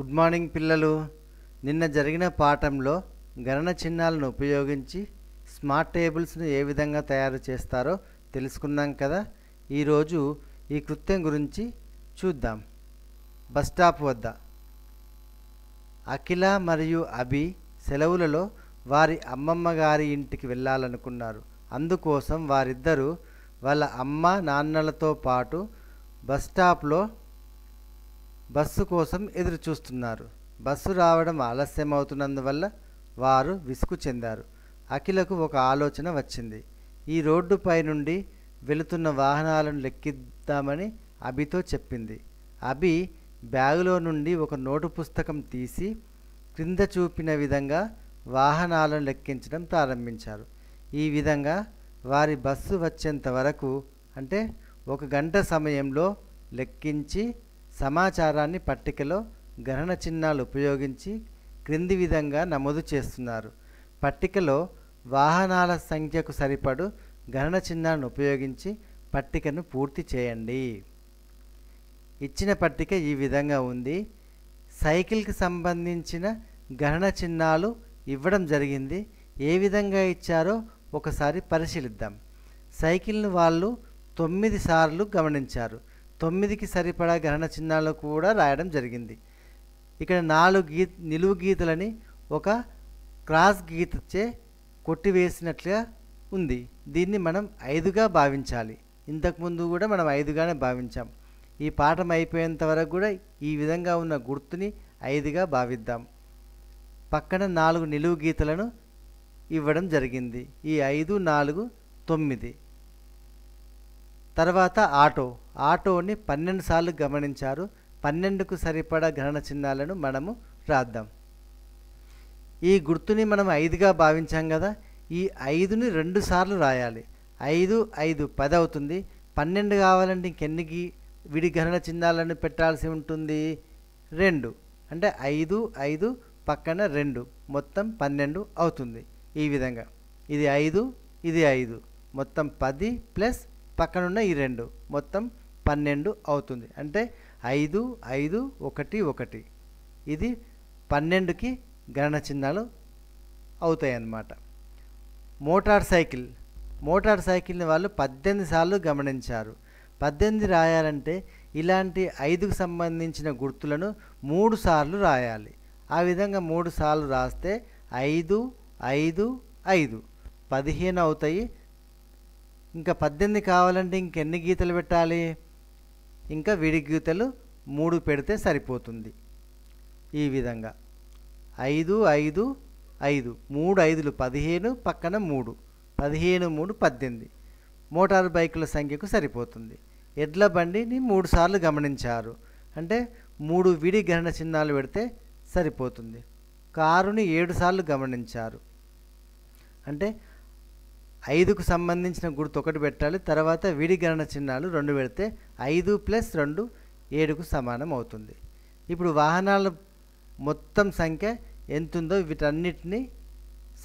good morning పిల్లలు నిన్న జరిగిన పాఠంలో గణన చిహ్నాలను ఉపయోగించి స్మార్ట్ టేబుల్స్ను ఏ విధంగా తయారు చేస్తారో తెలుసుకున్నాం కదా ఈరోజు ఈ కృత్యం గురించి చూద్దాం బస్ స్టాప్ వద్ద అఖిల మరియు అభి సెలవులలో వారి అమ్మమ్మ గారి ఇంటికి వెళ్ళాలనుకున్నారు అందుకోసం వారిద్దరూ వాళ్ళ అమ్మ నాన్నలతో పాటు బస్ స్టాప్లో బస్సు కోసం ఎదురు చూస్తున్నారు బస్సు రావడం ఆలస్యం అవుతున్నందువల్ల వారు విసుగు చెందారు అఖిలకు ఒక ఆలోచన వచ్చింది ఈ రోడ్డుపై నుండి వెళుతున్న వాహనాలను లెక్కిద్దామని అభితో చెప్పింది అభి బ్యాగులో నుండి ఒక నోటు పుస్తకం తీసి క్రింద చూపిన విధంగా వాహనాలను లెక్కించడం ప్రారంభించారు ఈ విధంగా వారి బస్సు వచ్చేంత వరకు అంటే ఒక గంట సమయంలో లెక్కించి సమాచారాన్ని పట్టికలో గ్రహణ చిహ్నాలు ఉపయోగించి క్రింది విధంగా నమోదు చేస్తున్నారు పట్టికలో వాహనాల సంఖ్యకు సరిపడు గణన చిహ్నాలను ఉపయోగించి పట్టికను పూర్తి చేయండి ఇచ్చిన పట్టిక ఈ విధంగా ఉంది సైకిల్కి సంబంధించిన గణన చిహ్నాలు ఇవ్వడం జరిగింది ఏ విధంగా ఇచ్చారో ఒకసారి పరిశీలిద్దాం సైకిల్ను వాళ్ళు తొమ్మిది సార్లు గమనించారు తొమ్మిదికి సరిపడా గణన చిహ్నాలు కూడా రాయడం జరిగింది ఇక్కడ నాలుగు గీ నిలువు గీతలని ఒక క్రాస్ గీతచే కొట్టివేసినట్లుగా ఉంది దీన్ని మనం ఐదుగా భావించాలి ఇంతకుముందు కూడా మనం ఐదుగానే భావించాం ఈ పాఠం అయిపోయేంత వరకు కూడా ఈ విధంగా ఉన్న గుర్తుని ఐదుగా భావిద్దాం పక్కన నాలుగు నిలువు గీతలను ఇవ్వడం జరిగింది ఈ ఐదు నాలుగు తొమ్మిది తర్వాత ఆటో ఆటోని పన్నెండు సార్లు గమనించారు పన్నెండుకు సరిపడా గణన చిహ్నాలను మనము రాద్దాం ఈ గుర్తుని మనం ఐదుగా భావించాం కదా ఈ ఐదుని రెండు సార్లు రాయాలి ఐదు ఐదు పది అవుతుంది పన్నెండు కావాలంటే ఇంకెన్నికి విడి గణన చిహ్నాలను పెట్టాల్సి ఉంటుంది రెండు అంటే ఐదు ఐదు పక్కన రెండు మొత్తం పన్నెండు అవుతుంది ఈ విధంగా ఇది ఐదు ఇది ఐదు మొత్తం పది ప్లస్ పక్కనున్న ఈ రెండు మొత్తం పన్నెండు అవుతుంది అంటే ఐదు ఐదు ఒకటి ఒకటి ఇది పన్నెండుకి గణన చిహ్నాలు అవుతాయి అన్నమాట మోటార్ సైకిల్ మోటార్ సైకిల్ని వాళ్ళు పద్దెనిమిది సార్లు గమనించారు పద్దెనిమిది రాయాలంటే ఇలాంటి ఐదుకు సంబంధించిన గుర్తులను మూడు సార్లు రాయాలి ఆ విధంగా మూడు సార్లు రాస్తే ఐదు ఐదు ఐదు పదిహేను అవుతాయి ఇంకా పద్దెనిమిది కావాలంటే ఇంకెన్ని గీతలు పెట్టాలి ఇంకా గీతలు మూడు పెడితే సరిపోతుంది ఈ విధంగా ఐదు ఐదు ఐదు మూడు ఐదులు పదిహేను పక్కన మూడు పదిహేను మూడు పద్దెనిమిది మోటార్ బైకుల సంఖ్యకు సరిపోతుంది ఎడ్ల బండిని మూడు సార్లు గమనించారు అంటే మూడు విడి గ్రహణ చిహ్నాలు పెడితే సరిపోతుంది కారుని ఏడు సార్లు గమనించారు అంటే ఐదుకు సంబంధించిన గుర్తు ఒకటి పెట్టాలి తర్వాత గణన చిహ్నాలు రెండు పెడితే ఐదు ప్లస్ రెండు ఏడుకు సమానం అవుతుంది ఇప్పుడు వాహనాల మొత్తం సంఖ్య ఎంతుందో వీటన్నిటిని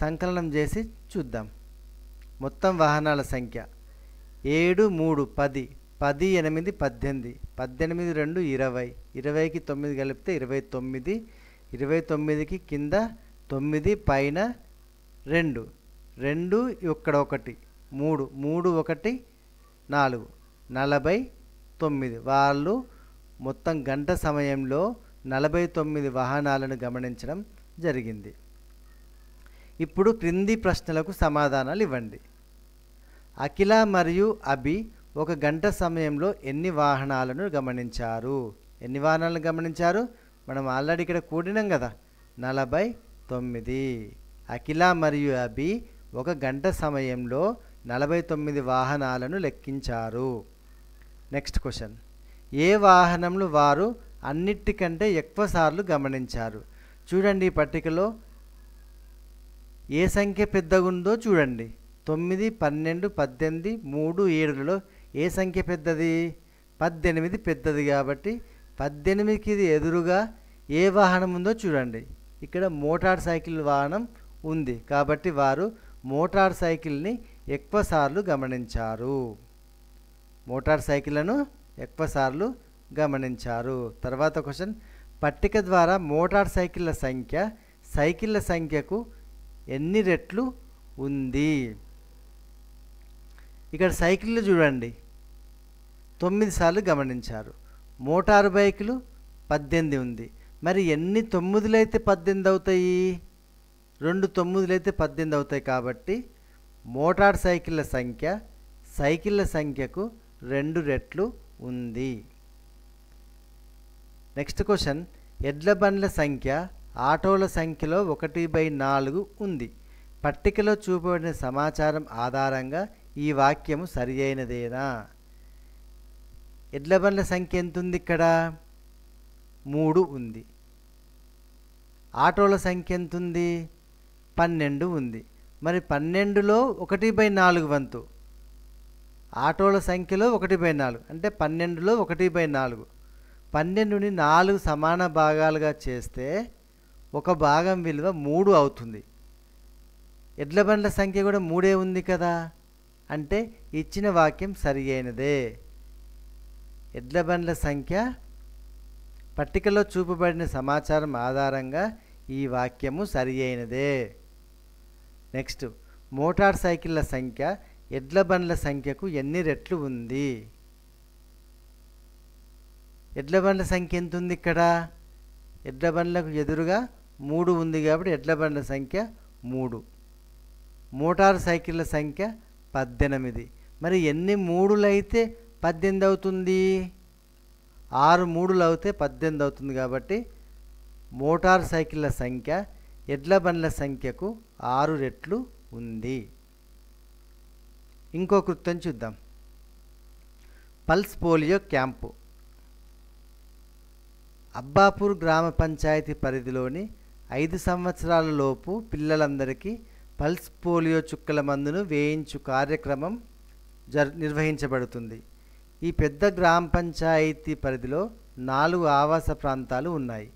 సంకలనం చేసి చూద్దాం మొత్తం వాహనాల సంఖ్య ఏడు మూడు పది పది ఎనిమిది పద్దెనిమిది పద్దెనిమిది రెండు ఇరవై ఇరవైకి తొమ్మిది కలిపితే ఇరవై తొమ్మిది ఇరవై తొమ్మిదికి కింద తొమ్మిది పైన రెండు రెండు ఇక్కడ ఒకటి మూడు మూడు ఒకటి నాలుగు నలభై తొమ్మిది వాళ్ళు మొత్తం గంట సమయంలో నలభై తొమ్మిది వాహనాలను గమనించడం జరిగింది ఇప్పుడు క్రింది ప్రశ్నలకు సమాధానాలు ఇవ్వండి అఖిల మరియు అభి ఒక గంట సమయంలో ఎన్ని వాహనాలను గమనించారు ఎన్ని వాహనాలను గమనించారు మనం ఆల్రెడీ ఇక్కడ కూడినాం కదా నలభై తొమ్మిది అఖిల మరియు అభి ఒక గంట సమయంలో నలభై తొమ్మిది వాహనాలను లెక్కించారు నెక్స్ట్ క్వశ్చన్ ఏ వాహనంలో వారు అన్నిటికంటే ఎక్కువ సార్లు గమనించారు చూడండి ఈ పట్టికలో ఏ సంఖ్య పెద్దగుందో చూడండి తొమ్మిది పన్నెండు పద్దెనిమిది మూడు ఏడులలో ఏ సంఖ్య పెద్దది పద్దెనిమిది పెద్దది కాబట్టి పద్దెనిమిదికి ఎదురుగా ఏ వాహనం ఉందో చూడండి ఇక్కడ మోటార్ సైకిల్ వాహనం ఉంది కాబట్టి వారు మోటార్ సైకిల్ని ఎక్కువసార్లు గమనించారు మోటార్ సైకిళ్లను ఎక్కువసార్లు గమనించారు తర్వాత క్వశ్చన్ పట్టిక ద్వారా మోటార్ సైకిళ్ళ సంఖ్య సైకిళ్ళ సంఖ్యకు ఎన్ని రెట్లు ఉంది ఇక్కడ సైకిళ్ళు చూడండి తొమ్మిది సార్లు గమనించారు మోటారు బైకులు పద్దెనిమిది ఉంది మరి ఎన్ని తొమ్మిదిలైతే అయితే పద్దెనిమిది అవుతాయి రెండు తొమ్మిదిలు అయితే పద్దెనిమిది అవుతాయి కాబట్టి మోటార్ సైకిళ్ళ సంఖ్య సైకిళ్ళ సంఖ్యకు రెండు రెట్లు ఉంది నెక్స్ట్ క్వశ్చన్ ఎడ్ల బండ్ల సంఖ్య ఆటోల సంఖ్యలో ఒకటి బై నాలుగు ఉంది పట్టికలో చూపబడిన సమాచారం ఆధారంగా ఈ వాక్యము సరి అయినదేనా ఎడ్ల బండ్ల సంఖ్య ఎంత ఉంది ఇక్కడ మూడు ఉంది ఆటోల సంఖ్య ఎంత ఉంది పన్నెండు ఉంది మరి పన్నెండులో ఒకటి బై నాలుగు వంతు ఆటోల సంఖ్యలో ఒకటి బై నాలుగు అంటే పన్నెండులో ఒకటి బై నాలుగు పన్నెండుని నాలుగు సమాన భాగాలుగా చేస్తే ఒక భాగం విలువ మూడు అవుతుంది ఎడ్ల బండ్ల సంఖ్య కూడా మూడే ఉంది కదా అంటే ఇచ్చిన వాక్యం సరి అయినదే ఎడ్ల బండ్ల సంఖ్య పట్టికలో చూపబడిన సమాచారం ఆధారంగా ఈ వాక్యము సరి అయినదే నెక్స్ట్ మోటార్ సైకిళ్ళ సంఖ్య ఎడ్ల బండ్ల సంఖ్యకు ఎన్ని రెట్లు ఉంది ఎడ్ల బండ్ల సంఖ్య ఎంత ఉంది ఇక్కడ ఎడ్ల బండ్లకు ఎదురుగా మూడు ఉంది కాబట్టి ఎడ్ల బండ్ల సంఖ్య మూడు మోటార్ సైకిళ్ళ సంఖ్య పద్దెనిమిది మరి ఎన్ని మూడులు అయితే పద్దెనిమిది అవుతుంది ఆరు మూడులు అవుతే పద్దెనిమిది అవుతుంది కాబట్టి మోటార్ సైకిళ్ళ సంఖ్య ఎడ్ల బండ్ల సంఖ్యకు ఆరు రెట్లు ఉంది ఇంకో కృత్యం చూద్దాం పల్స్ పోలియో క్యాంపు అబ్బాపూర్ గ్రామ పంచాయతీ పరిధిలోని ఐదు సంవత్సరాల లోపు పిల్లలందరికీ పల్స్ పోలియో చుక్కల మందును వేయించు కార్యక్రమం జర్ నిర్వహించబడుతుంది ఈ పెద్ద గ్రామ పంచాయతీ పరిధిలో నాలుగు ఆవాస ప్రాంతాలు ఉన్నాయి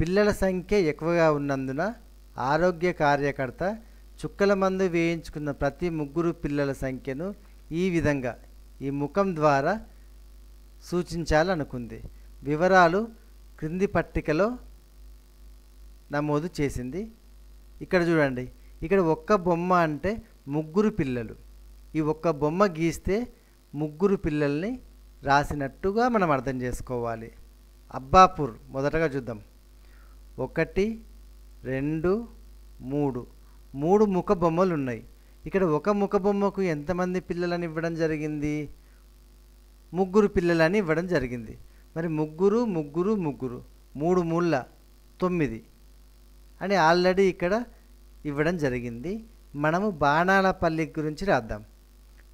పిల్లల సంఖ్య ఎక్కువగా ఉన్నందున ఆరోగ్య కార్యకర్త చుక్కల మందు వేయించుకున్న ప్రతి ముగ్గురు పిల్లల సంఖ్యను ఈ విధంగా ఈ ముఖం ద్వారా సూచించాలనుకుంది వివరాలు క్రింది పట్టికలో నమోదు చేసింది ఇక్కడ చూడండి ఇక్కడ ఒక్క బొమ్మ అంటే ముగ్గురు పిల్లలు ఈ ఒక్క బొమ్మ గీస్తే ముగ్గురు పిల్లల్ని రాసినట్టుగా మనం అర్థం చేసుకోవాలి అబ్బాపూర్ మొదటగా చూద్దాం ఒకటి రెండు మూడు మూడు ముఖ బొమ్మలు ఉన్నాయి ఇక్కడ ఒక ముఖ బొమ్మకు ఎంతమంది పిల్లలని ఇవ్వడం జరిగింది ముగ్గురు పిల్లలని ఇవ్వడం జరిగింది మరి ముగ్గురు ముగ్గురు ముగ్గురు మూడు మూళ్ళ తొమ్మిది అని ఆల్రెడీ ఇక్కడ ఇవ్వడం జరిగింది మనము బాణాలపల్లి గురించి రాద్దాం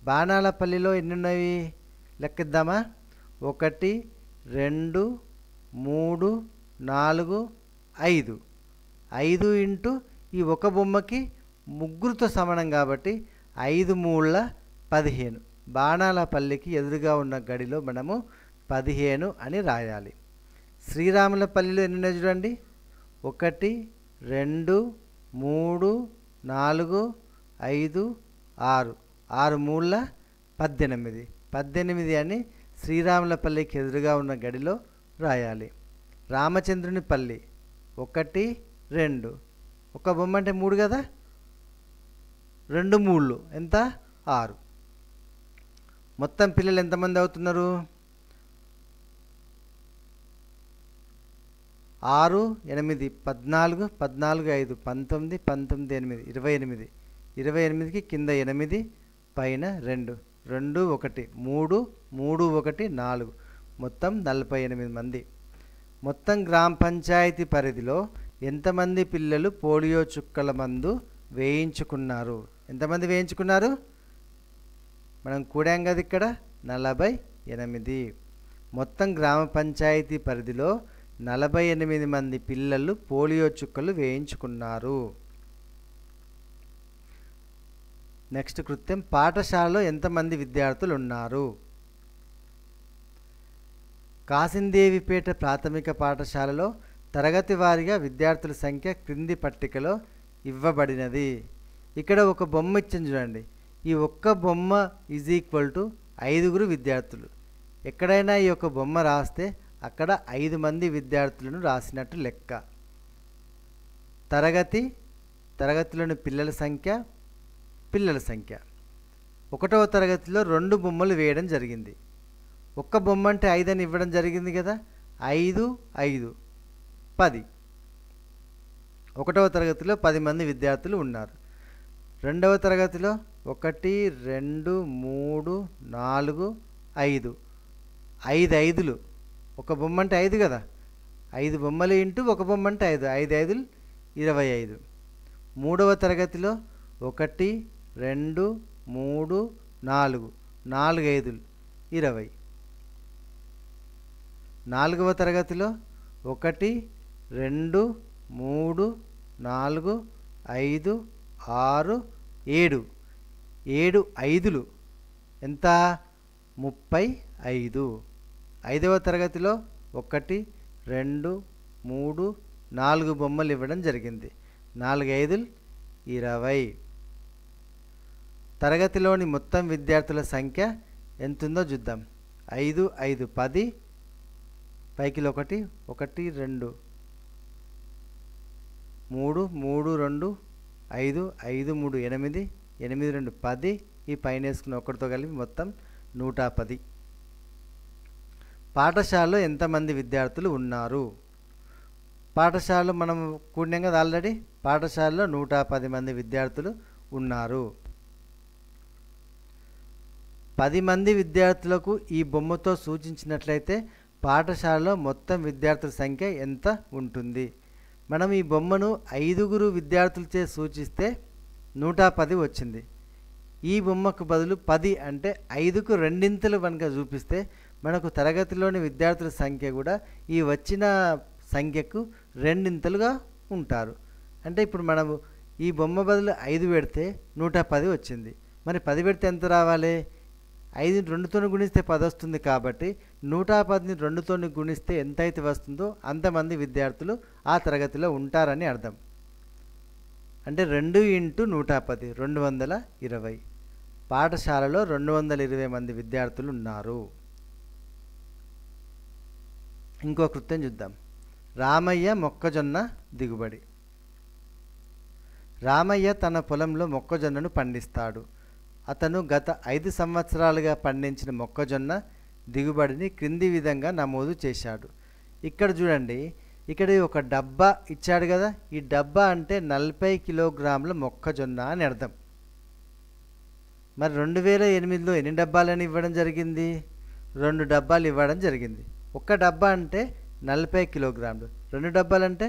బాణాలపల్లిలో ఎన్ని ఉన్నవి లెక్కిద్దామా ఒకటి రెండు మూడు నాలుగు ఐదు ఐదు ఇంటూ ఈ ఒక బొమ్మకి ముగ్గురుతో సమానం కాబట్టి ఐదు మూళ్ళ పదిహేను బాణాల పల్లికి ఎదురుగా ఉన్న గడిలో మనము పదిహేను అని రాయాలి శ్రీరాముల పల్లిలో ఎన్ని ఉన్నాయి చూడండి ఒకటి రెండు మూడు నాలుగు ఐదు ఆరు ఆరు మూళ్ళ పద్దెనిమిది పద్దెనిమిది అని శ్రీరాముల పల్లికి ఎదురుగా ఉన్న గడిలో రాయాలి రామచంద్రుని పల్లి ఒకటి రెండు ఒక బొమ్మ అంటే మూడు కదా రెండు మూడు ఎంత ఆరు మొత్తం పిల్లలు ఎంతమంది అవుతున్నారు ఆరు ఎనిమిది పద్నాలుగు పద్నాలుగు ఐదు పంతొమ్మిది పంతొమ్మిది ఎనిమిది ఇరవై ఎనిమిది ఇరవై ఎనిమిదికి కింద ఎనిమిది పైన రెండు రెండు ఒకటి మూడు మూడు ఒకటి నాలుగు మొత్తం నలభై ఎనిమిది మంది మొత్తం గ్రామ పంచాయతీ పరిధిలో ఎంతమంది పిల్లలు పోలియో చుక్కల మందు వేయించుకున్నారు ఎంతమంది వేయించుకున్నారు మనం కూడాం కదా ఇక్కడ నలభై ఎనిమిది మొత్తం గ్రామ పంచాయతీ పరిధిలో నలభై ఎనిమిది మంది పిల్లలు పోలియో చుక్కలు వేయించుకున్నారు నెక్స్ట్ కృత్యం పాఠశాలలో ఎంతమంది విద్యార్థులు ఉన్నారు కాసిందేవిపేట ప్రాథమిక పాఠశాలలో తరగతి వారిగా విద్యార్థుల సంఖ్య క్రింది పట్టికలో ఇవ్వబడినది ఇక్కడ ఒక బొమ్మ ఇచ్చింది చూడండి ఈ ఒక్క బొమ్మ ఈజ్ ఈక్వల్ టు ఐదుగురు విద్యార్థులు ఎక్కడైనా ఈ యొక్క బొమ్మ రాస్తే అక్కడ ఐదు మంది విద్యార్థులను రాసినట్టు లెక్క తరగతి తరగతిలోని పిల్లల సంఖ్య పిల్లల సంఖ్య ఒకటవ తరగతిలో రెండు బొమ్మలు వేయడం జరిగింది ఒక్క బొమ్మ అంటే ఐదు అని ఇవ్వడం జరిగింది కదా ఐదు ఐదు పది ఒకటవ తరగతిలో పది మంది విద్యార్థులు ఉన్నారు రెండవ తరగతిలో ఒకటి రెండు మూడు నాలుగు ఐదు ఐదు ఐదులు ఒక బొమ్మ అంటే ఐదు కదా ఐదు బొమ్మలు ఇంటూ ఒక బొమ్మ అంటే ఐదు ఐదు ఐదులు ఇరవై ఐదు మూడవ తరగతిలో ఒకటి రెండు మూడు నాలుగు నాలుగు ఐదులు ఇరవై నాలుగవ తరగతిలో ఒకటి రెండు మూడు నాలుగు ఐదు ఆరు ఏడు ఏడు ఐదులు ఎంత ముప్పై ఐదు ఐదవ తరగతిలో ఒకటి రెండు మూడు నాలుగు బొమ్మలు ఇవ్వడం జరిగింది నాలుగు ఐదులు ఇరవై తరగతిలోని మొత్తం విద్యార్థుల సంఖ్య ఎంతుందో చూద్దాం ఐదు ఐదు పది పైకి ఒకటి ఒకటి రెండు మూడు మూడు రెండు ఐదు ఐదు మూడు ఎనిమిది ఎనిమిది రెండు పది ఈ పైన వేసుకుని ఒకటితో కలిపి మొత్తం నూట పది పాఠశాలలో ఎంతమంది విద్యార్థులు ఉన్నారు పాఠశాలలో మనం కూడినాం కదా ఆల్రెడీ పాఠశాలలో నూట పది మంది విద్యార్థులు ఉన్నారు పది మంది విద్యార్థులకు ఈ బొమ్మతో సూచించినట్లయితే పాఠశాలలో మొత్తం విద్యార్థుల సంఖ్య ఎంత ఉంటుంది మనం ఈ బొమ్మను ఐదుగురు విద్యార్థులచే సూచిస్తే నూట పది వచ్చింది ఈ బొమ్మకు బదులు పది అంటే ఐదుకు రెండింతలు కనుక చూపిస్తే మనకు తరగతిలోని విద్యార్థుల సంఖ్య కూడా ఈ వచ్చిన సంఖ్యకు రెండింతలుగా ఉంటారు అంటే ఇప్పుడు మనము ఈ బొమ్మ బదులు ఐదు పెడితే నూట పది వచ్చింది మరి పది పెడితే ఎంత రావాలి ఐదుని రెండుతోని గుణిస్తే పది వస్తుంది కాబట్టి నూట పదిని రెండుతోని గుణిస్తే ఎంతైతే వస్తుందో అంతమంది విద్యార్థులు ఆ తరగతిలో ఉంటారని అర్థం అంటే రెండు ఇంటూ నూట పది రెండు వందల ఇరవై పాఠశాలలో రెండు వందల ఇరవై మంది విద్యార్థులు ఉన్నారు ఇంకో కృత్యం చూద్దాం రామయ్య మొక్కజొన్న దిగుబడి రామయ్య తన పొలంలో మొక్కజొన్నను పండిస్తాడు అతను గత ఐదు సంవత్సరాలుగా పండించిన మొక్కజొన్న దిగుబడిని క్రింది విధంగా నమోదు చేశాడు ఇక్కడ చూడండి ఇక్కడ ఒక డబ్బా ఇచ్చాడు కదా ఈ డబ్బా అంటే నలభై కిలోగ్రాముల మొక్కజొన్న అని అర్థం మరి రెండు వేల ఎనిమిదిలో ఎన్ని డబ్బాలని ఇవ్వడం జరిగింది రెండు డబ్బాలు ఇవ్వడం జరిగింది ఒక డబ్బా అంటే నలభై కిలోగ్రాములు రెండు డబ్బాలంటే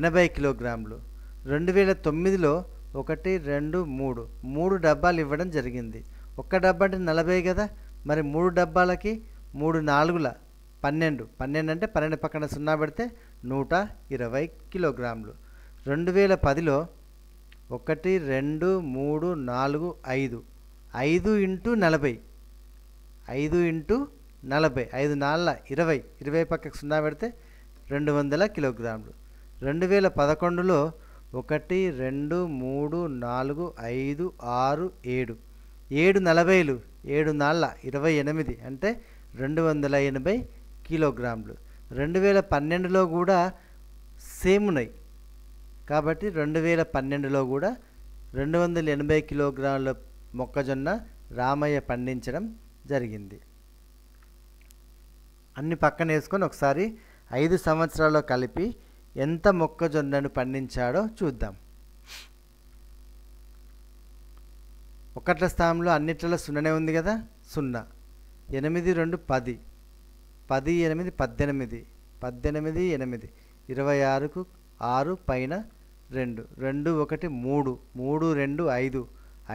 ఎనభై కిలోగ్రాములు రెండు వేల తొమ్మిదిలో ఒకటి రెండు మూడు మూడు డబ్బాలు ఇవ్వడం జరిగింది ఒక్క డబ్బా అంటే నలభై కదా మరి మూడు డబ్బాలకి మూడు నాలుగుల పన్నెండు పన్నెండు అంటే పన్నెండు పక్కన సున్నా పెడితే నూట ఇరవై కిలోగ్రాములు రెండు వేల పదిలో ఒకటి రెండు మూడు నాలుగు ఐదు ఐదు ఇంటూ నలభై ఐదు ఇంటూ నలభై ఐదు నాళ్ళ ఇరవై ఇరవై పక్కకు సున్నా పెడితే రెండు వందల కిలోగ్రాములు రెండు వేల పదకొండులో ఒకటి రెండు మూడు నాలుగు ఐదు ఆరు ఏడు ఏడు నలభైలు ఏడు నాళ్ళ ఇరవై ఎనిమిది అంటే రెండు వందల ఎనభై కిలోగ్రాములు రెండు వేల పన్నెండులో కూడా సేమ్ ఉన్నాయి కాబట్టి రెండు వేల పన్నెండులో కూడా రెండు వందల ఎనభై కిలోగ్రాముల మొక్కజొన్న రామయ్య పండించడం జరిగింది అన్ని పక్కన వేసుకొని ఒకసారి ఐదు సంవత్సరాల్లో కలిపి ఎంత మొక్కజొన్నను పండించాడో చూద్దాం ఒకట్ల స్థానంలో అన్నిట్లలో సున్ననే ఉంది కదా సున్నా ఎనిమిది రెండు పది పది ఎనిమిది పద్దెనిమిది పద్దెనిమిది ఎనిమిది ఇరవై ఆరుకు ఆరు పైన రెండు రెండు ఒకటి మూడు మూడు రెండు ఐదు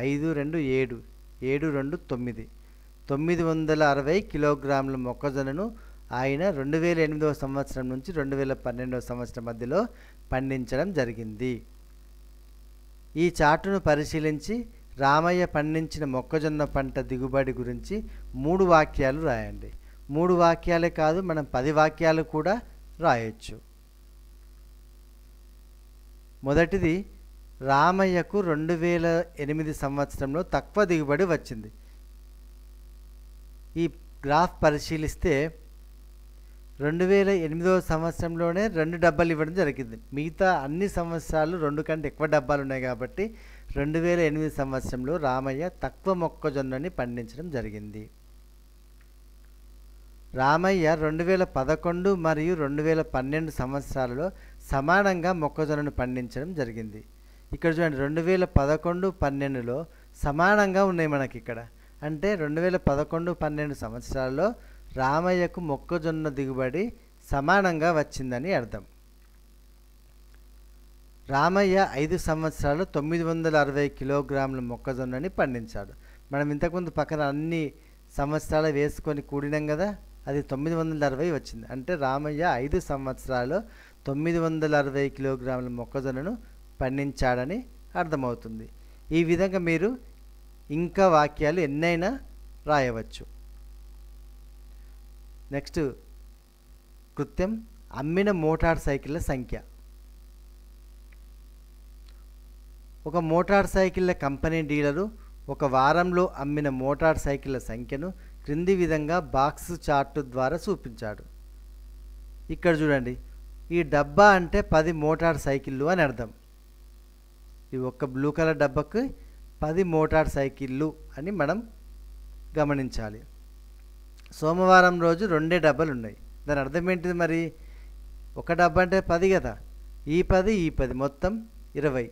ఐదు రెండు ఏడు ఏడు రెండు తొమ్మిది తొమ్మిది వందల అరవై కిలోగ్రాముల మొక్కజొన్నను ఆయన రెండు వేల ఎనిమిదవ సంవత్సరం నుంచి రెండు వేల పన్నెండవ సంవత్సరం మధ్యలో పండించడం జరిగింది ఈ చాటును పరిశీలించి రామయ్య పండించిన మొక్కజొన్న పంట దిగుబడి గురించి మూడు వాక్యాలు రాయండి మూడు వాక్యాలే కాదు మనం పది వాక్యాలు కూడా రాయొచ్చు మొదటిది రామయ్యకు రెండు వేల ఎనిమిది సంవత్సరంలో తక్కువ దిగుబడి వచ్చింది ఈ గ్రాఫ్ పరిశీలిస్తే రెండు వేల ఎనిమిదవ సంవత్సరంలోనే రెండు డబ్బాలు ఇవ్వడం జరిగింది మిగతా అన్ని సంవత్సరాలు రెండు కంటే ఎక్కువ డబ్బాలు ఉన్నాయి కాబట్టి రెండు వేల ఎనిమిది సంవత్సరంలో రామయ్య తక్కువ మొక్కజొన్నని పండించడం జరిగింది రామయ్య రెండు వేల పదకొండు మరియు రెండు వేల పన్నెండు సంవత్సరాలలో సమానంగా మొక్కజొన్నను పండించడం జరిగింది ఇక్కడ చూడండి రెండు వేల పదకొండు పన్నెండులో సమానంగా ఉన్నాయి మనకి ఇక్కడ అంటే రెండు వేల పదకొండు పన్నెండు సంవత్సరాల్లో రామయ్యకు మొక్కజొన్న దిగుబడి సమానంగా వచ్చిందని అర్థం రామయ్య ఐదు సంవత్సరాలు తొమ్మిది వందల అరవై కిలోగ్రాముల మొక్కజొన్నని పండించాడు మనం ఇంతకుముందు పక్కన అన్ని సంవత్సరాలు వేసుకొని కూడినాం కదా అది తొమ్మిది వందల అరవై వచ్చింది అంటే రామయ్య ఐదు సంవత్సరాలు తొమ్మిది వందల అరవై కిలోగ్రాముల మొక్కజొన్నను పండించాడని అర్థమవుతుంది ఈ విధంగా మీరు ఇంకా వాక్యాలు ఎన్నైనా రాయవచ్చు నెక్స్ట్ కృత్యం అమ్మిన మోటార్ సైకిళ్ళ సంఖ్య ఒక మోటార్ సైకిళ్ళ కంపెనీ డీలరు ఒక వారంలో అమ్మిన మోటార్ సైకిళ్ళ సంఖ్యను క్రింది విధంగా బాక్స్ చార్టు ద్వారా చూపించాడు ఇక్కడ చూడండి ఈ డబ్బా అంటే పది మోటార్ సైకిళ్ళు అని అర్థం ఈ ఒక్క బ్లూ కలర్ డబ్బాకి పది మోటార్ సైకిళ్ళు అని మనం గమనించాలి సోమవారం రోజు రెండే డబ్బాలు ఉన్నాయి దాని అర్థం ఏంటిది మరి ఒక డబ్బా అంటే పది కదా ఈ పది ఈ పది మొత్తం ఇరవై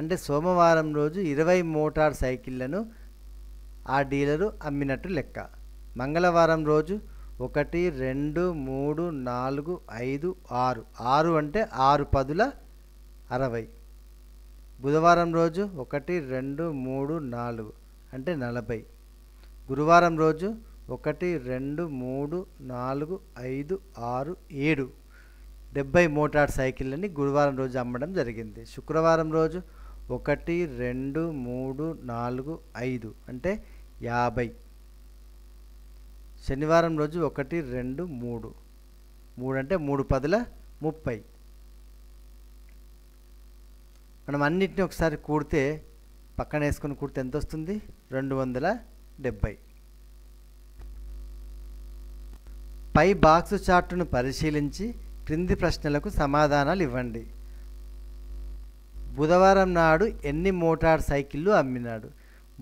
అంటే సోమవారం రోజు ఇరవై మోటార్ సైకిళ్లను ఆ డీలరు అమ్మినట్టు లెక్క మంగళవారం రోజు ఒకటి రెండు మూడు నాలుగు ఐదు ఆరు ఆరు అంటే ఆరు పదుల అరవై బుధవారం రోజు ఒకటి రెండు మూడు నాలుగు అంటే నలభై గురువారం రోజు ఒకటి రెండు మూడు నాలుగు ఐదు ఆరు ఏడు డెబ్బై మోటార్ సైకిళ్ళని గురువారం రోజు అమ్మడం జరిగింది శుక్రవారం రోజు ఒకటి రెండు మూడు నాలుగు ఐదు అంటే యాభై శనివారం రోజు ఒకటి రెండు మూడు మూడు అంటే మూడు పదుల ముప్పై మనం అన్నింటినీ ఒకసారి కూడితే పక్కన వేసుకొని కూడితే ఎంత వస్తుంది రెండు వందల డెబ్బై పై బాక్స్ చార్టును పరిశీలించి క్రింది ప్రశ్నలకు సమాధానాలు ఇవ్వండి బుధవారం నాడు ఎన్ని మోటార్ సైకిళ్ళు అమ్మినాడు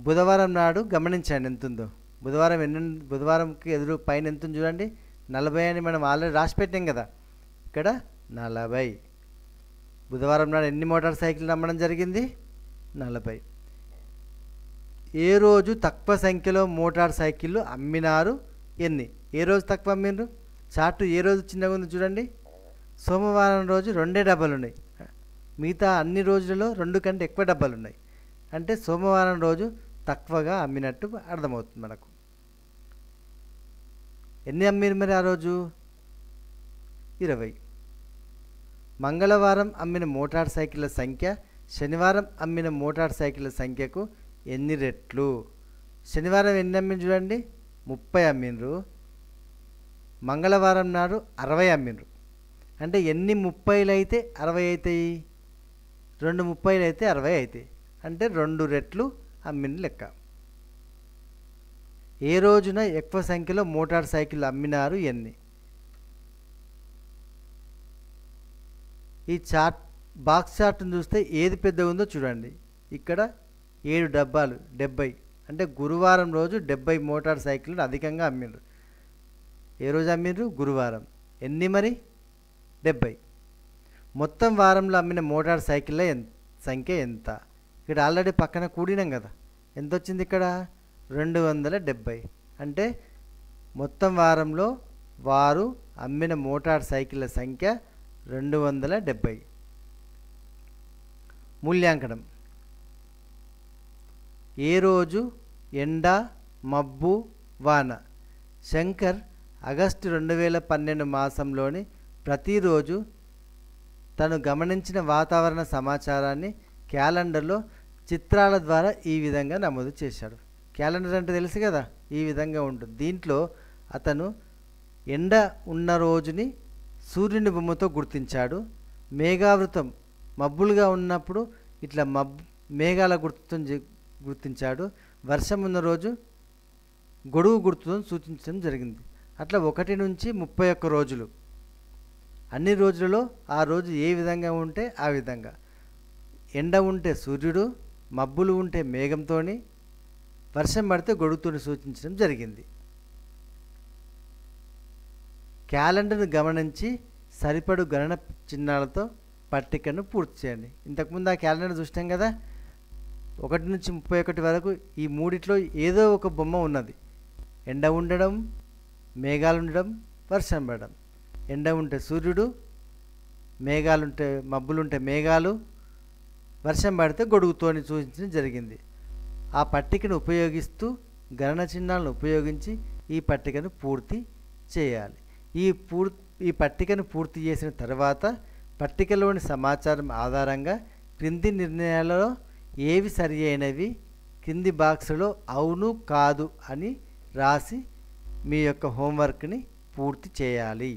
బుధవారం నాడు గమనించండి ఎంతుందో బుధవారం ఎన్ని బుధవారంకి ఎదురు పైన ఎంత చూడండి నలభై అని మనం ఆల్రెడీ రాసి పెట్టాం కదా ఇక్కడ నలభై బుధవారం నాడు ఎన్ని మోటార్ సైకిళ్ళు అమ్మడం జరిగింది నలభై ఏ రోజు తక్కువ సంఖ్యలో మోటార్ సైకిళ్ళు అమ్మినారు ఎన్ని ఏ రోజు తక్కువ మీరు చార్టు ఏ రోజు చిన్నగా ఉంది చూడండి సోమవారం రోజు రెండే డబ్బాలు ఉన్నాయి మిగతా అన్ని రోజులలో రెండు కంటే ఎక్కువ డబ్బాలు ఉన్నాయి అంటే సోమవారం రోజు తక్కువగా అమ్మినట్టు అర్థమవుతుంది మనకు ఎన్ని అమ్మిరు మరి ఆ రోజు ఇరవై మంగళవారం అమ్మిన మోటార్ సైకిళ్ళ సంఖ్య శనివారం అమ్మిన మోటార్ సైకిళ్ళ సంఖ్యకు ఎన్ని రెట్లు శనివారం ఎన్ని అమ్మిన చూడండి ముప్పై అమ్మిండ్రు మంగళవారం నాడు అరవై అమ్మిండ్రు అంటే ఎన్ని ముప్పైలు అయితే అరవై అవుతాయి రెండు ముప్పైలు అయితే అరవై అవుతాయి అంటే రెండు రెట్లు అమ్మిన లెక్క ఏ రోజున ఎక్కువ సంఖ్యలో మోటార్ సైకిల్ అమ్మినారు ఎన్ని ఈ చార్ట్ బాక్స్ చార్ట్ను చూస్తే ఏది పెద్దగా ఉందో చూడండి ఇక్కడ ఏడు డబ్బాలు డెబ్బై అంటే గురువారం రోజు డెబ్బై మోటార్ సైకిల్ అధికంగా అమ్మిండ్రు ఏ రోజు అమ్మిండ్రు గురువారం ఎన్ని మరి డెబ్బై మొత్తం వారంలో అమ్మిన మోటార్ సైకిళ్ళ సంఖ్య ఎంత ఇక్కడ ఆల్రెడీ పక్కన కూడినాం కదా ఎంత వచ్చింది ఇక్కడ రెండు వందల డెబ్బై అంటే మొత్తం వారంలో వారు అమ్మిన మోటార్ సైకిళ్ళ సంఖ్య రెండు వందల డెబ్బై మూల్యాంకనం ఏ రోజు ఎండ మబ్బు వాన శంకర్ ఆగస్టు రెండు వేల పన్నెండు మాసంలోని ప్రతిరోజు తను గమనించిన వాతావరణ సమాచారాన్ని క్యాలెండర్లో చిత్రాల ద్వారా ఈ విధంగా నమోదు చేశాడు క్యాలెండర్ అంటే తెలుసు కదా ఈ విధంగా ఉంటుంది దీంట్లో అతను ఎండ ఉన్న రోజుని సూర్యుని బొమ్మతో గుర్తించాడు మేఘావృతం మబ్బులుగా ఉన్నప్పుడు ఇట్లా మబ్ మేఘాల గుర్తు గుర్తించాడు వర్షం ఉన్న రోజు గొడుగు గుర్తులను సూచించడం జరిగింది అట్లా ఒకటి నుంచి ముప్పై ఒక్క రోజులు అన్ని రోజులలో ఆ రోజు ఏ విధంగా ఉంటే ఆ విధంగా ఎండ ఉంటే సూర్యుడు మబ్బులు ఉంటే మేఘంతో వర్షం పడితే గొడుగుతోని సూచించడం జరిగింది క్యాలెండర్ను గమనించి సరిపడు గణన చిహ్నాలతో పట్టికను పూర్తి చేయండి ఇంతకుముందు ఆ క్యాలెండర్ చూసినాం కదా ఒకటి నుంచి ముప్పై ఒకటి వరకు ఈ మూడిట్లో ఏదో ఒక బొమ్మ ఉన్నది ఎండ ఉండడం మేఘాలు ఉండడం వర్షం పడడం ఎండ ఉంటే సూర్యుడు మేఘాలుంటే మబ్బులుంటే మేఘాలు వర్షం పడితే గొడుగుతోని సూచించడం జరిగింది ఆ పట్టికను ఉపయోగిస్తూ గణన చిహ్నాలను ఉపయోగించి ఈ పట్టికను పూర్తి చేయాలి ఈ పూర్ ఈ పట్టికను పూర్తి చేసిన తర్వాత పట్టికలోని సమాచారం ఆధారంగా క్రింది నిర్ణయాలలో ఏవి సరి అయినవి కింది బాక్స్లో అవును కాదు అని రాసి మీ యొక్క హోంవర్క్ని పూర్తి చేయాలి